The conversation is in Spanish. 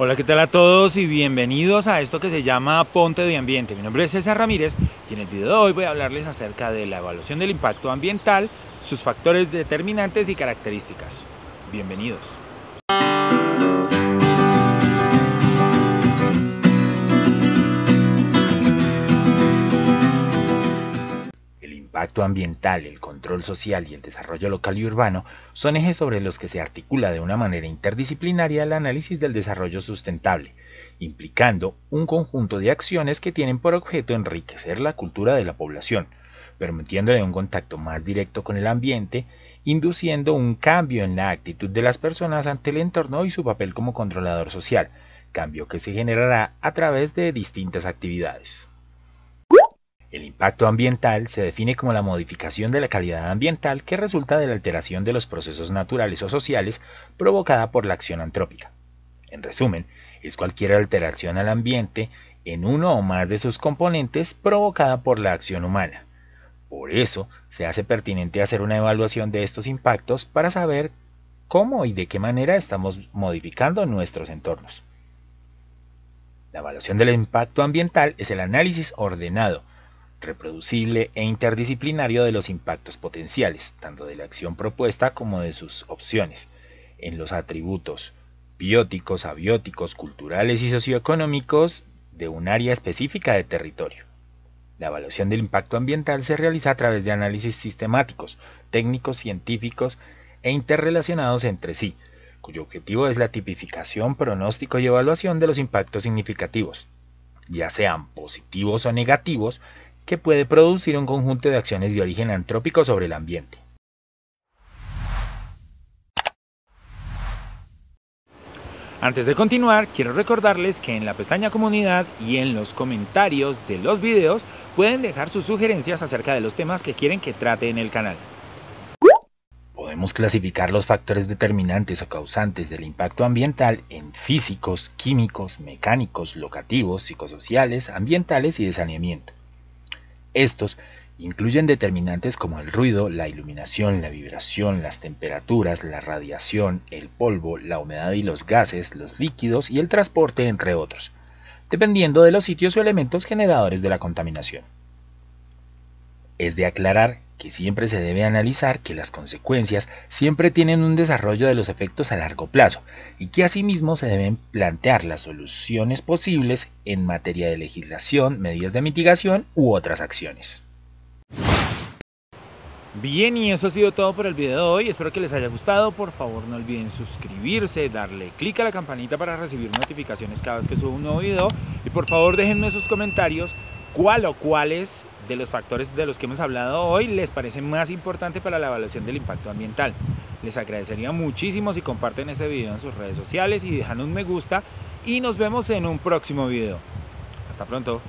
Hola, ¿qué tal a todos y bienvenidos a esto que se llama Ponte de Ambiente? Mi nombre es César Ramírez y en el video de hoy voy a hablarles acerca de la evaluación del impacto ambiental, sus factores determinantes y características. Bienvenidos. impacto ambiental, el control social y el desarrollo local y urbano son ejes sobre los que se articula de una manera interdisciplinaria el análisis del desarrollo sustentable, implicando un conjunto de acciones que tienen por objeto enriquecer la cultura de la población, permitiéndole un contacto más directo con el ambiente, induciendo un cambio en la actitud de las personas ante el entorno y su papel como controlador social, cambio que se generará a través de distintas actividades. El impacto ambiental se define como la modificación de la calidad ambiental que resulta de la alteración de los procesos naturales o sociales provocada por la acción antrópica. En resumen, es cualquier alteración al ambiente en uno o más de sus componentes provocada por la acción humana. Por eso, se hace pertinente hacer una evaluación de estos impactos para saber cómo y de qué manera estamos modificando nuestros entornos. La evaluación del impacto ambiental es el análisis ordenado, reproducible e interdisciplinario de los impactos potenciales, tanto de la acción propuesta como de sus opciones, en los atributos bióticos, abióticos, culturales y socioeconómicos de un área específica de territorio. La evaluación del impacto ambiental se realiza a través de análisis sistemáticos, técnicos, científicos e interrelacionados entre sí, cuyo objetivo es la tipificación, pronóstico y evaluación de los impactos significativos, ya sean positivos o negativos, que puede producir un conjunto de acciones de origen antrópico sobre el ambiente. Antes de continuar, quiero recordarles que en la pestaña comunidad y en los comentarios de los videos pueden dejar sus sugerencias acerca de los temas que quieren que trate en el canal. Podemos clasificar los factores determinantes o causantes del impacto ambiental en físicos, químicos, mecánicos, locativos, psicosociales, ambientales y de saneamiento. Estos incluyen determinantes como el ruido, la iluminación, la vibración, las temperaturas, la radiación, el polvo, la humedad y los gases, los líquidos y el transporte, entre otros, dependiendo de los sitios o elementos generadores de la contaminación. Es de aclarar que siempre se debe analizar que las consecuencias siempre tienen un desarrollo de los efectos a largo plazo y que asimismo se deben plantear las soluciones posibles en materia de legislación, medidas de mitigación u otras acciones. Bien, y eso ha sido todo por el video de hoy. Espero que les haya gustado. Por favor, no olviden suscribirse, darle clic a la campanita para recibir notificaciones cada vez que subo un nuevo video. Y por favor, déjenme sus comentarios cuál o cuáles de los factores de los que hemos hablado hoy les parece más importante para la evaluación del impacto ambiental. Les agradecería muchísimo si comparten este video en sus redes sociales y dejan un me gusta y nos vemos en un próximo video. Hasta pronto.